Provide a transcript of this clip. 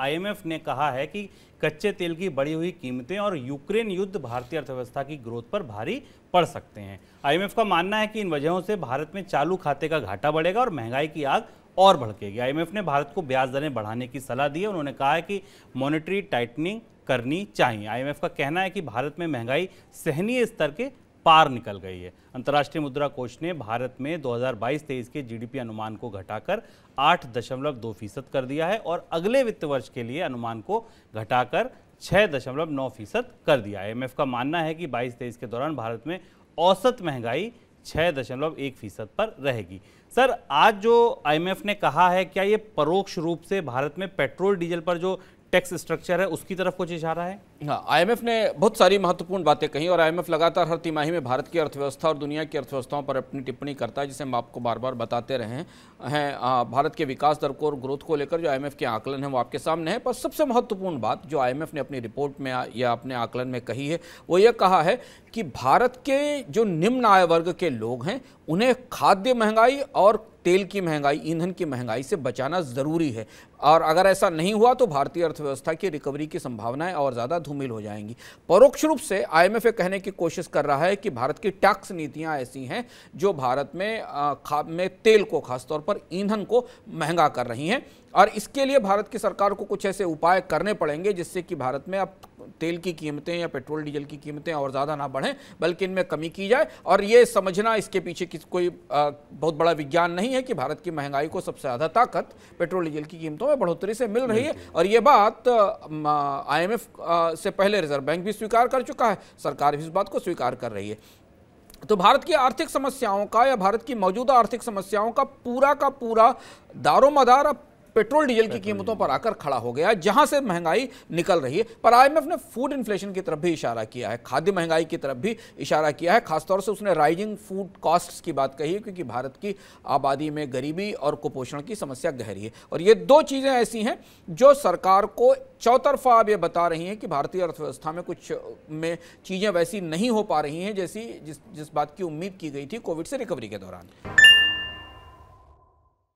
IMF ने कहा है कि कच्चे तेल की बढ़ी हुई कीमतें और यूक्रेन युद्ध भारतीय अर्थव्यवस्था की ग्रोथ पर भारी पड़ सकते हैं आईएमएफ का मानना है कि इन वजहों से भारत में चालू खाते का घाटा बढ़ेगा और महंगाई की आग और भड़केगी आईएमएफ ने भारत को ब्याज दरें बढ़ाने की सलाह दी है उन्होंने कहा है कि मॉनिटरी टाइटनिंग करनी चाहिए आईएमएफ का कहना है कि भारत में महंगाई सहनीय स्तर के पार निकल गई है अंतर्राष्ट्रीय मुद्रा कोष ने भारत में 2022-23 के जीडीपी अनुमान को घटाकर 8.2 फीसद कर दिया है और अगले वित्त वर्ष के लिए अनुमान को घटाकर 6.9 फीसद कर दिया है एमएफ का मानना है कि 22-23 के दौरान भारत में औसत महंगाई 6.1 फीसद पर रहेगी सर आज जो आईएमएफ ने कहा है क्या ये परोक्ष रूप से भारत में पेट्रोल डीजल पर जो टैक्स स्ट्रक्चर है उसकी तरफ कुछ इशारा है हाँ आईएमएफ ने बहुत सारी महत्वपूर्ण बातें कही और आईएमएफ लगातार हर तिमाही में भारत की अर्थव्यवस्था और दुनिया की अर्थव्यवस्थाओं पर अपनी टिप्पणी करता है जिसे हम आपको बार बार बताते रहे हैं भारत के विकास दर को और ग्रोथ को लेकर जो आई के आकलन है वो आपके सामने है पर सबसे महत्वपूर्ण बात जो आई ने अपनी रिपोर्ट में या अपने आकलन में कही है वो ये कहा है कि भारत के जो निम्न आय वर्ग के लोग हैं उन्हें खाद्य महंगाई और तेल की महंगाई ईंधन की महंगाई से बचाना ज़रूरी है और अगर ऐसा नहीं हुआ तो भारतीय अर्थव्यवस्था की रिकवरी की संभावनाएं और ज़्यादा धूमिल हो जाएंगी परोक्ष रूप से आईएमएफ कहने की कोशिश कर रहा है कि भारत की टैक्स नीतियाँ ऐसी हैं जो भारत में खा में तेल को खासतौर पर ईंधन को महंगा कर रही हैं और इसके लिए भारत की सरकार को कुछ ऐसे उपाय करने पड़ेंगे जिससे कि भारत में अब तेल की कीमतें या पेट्रोल डीजल की कीमतें और ज़्यादा ना बढ़ें बल्कि इनमें कमी की जाए और ये समझना इसके पीछे किस कोई आ, बहुत बड़ा विज्ञान नहीं है कि भारत की महंगाई को सबसे ज़्यादा ताकत पेट्रोल डीजल की कीमतों में बढ़ोतरी से मिल रही है और ये बात आई से पहले रिजर्व बैंक भी स्वीकार कर चुका है सरकार भी इस बात को स्वीकार कर रही है तो भारत की आर्थिक समस्याओं का या भारत की मौजूदा आर्थिक समस्याओं का पूरा का पूरा दारोमदार अब पेट्रोल डीजल की कीमतों पर आकर खड़ा हो गया जहां से महंगाई निकल रही है पर आईएमएफ ने फूड इन्फ्लेशन की तरफ भी इशारा किया है खाद्य महंगाई की तरफ भी इशारा किया है खासतौर से उसने राइजिंग फूड कॉस्ट्स की बात कही क्योंकि भारत की आबादी में गरीबी और कुपोषण की समस्या गहरी है और ये दो चीज़ें ऐसी हैं जो सरकार को चौतरफा अब ये बता रही हैं कि भारतीय अर्थव्यवस्था में कुछ में चीज़ें वैसी नहीं हो पा रही हैं जैसी जिस जिस बात की उम्मीद की गई थी कोविड से रिकवरी के दौरान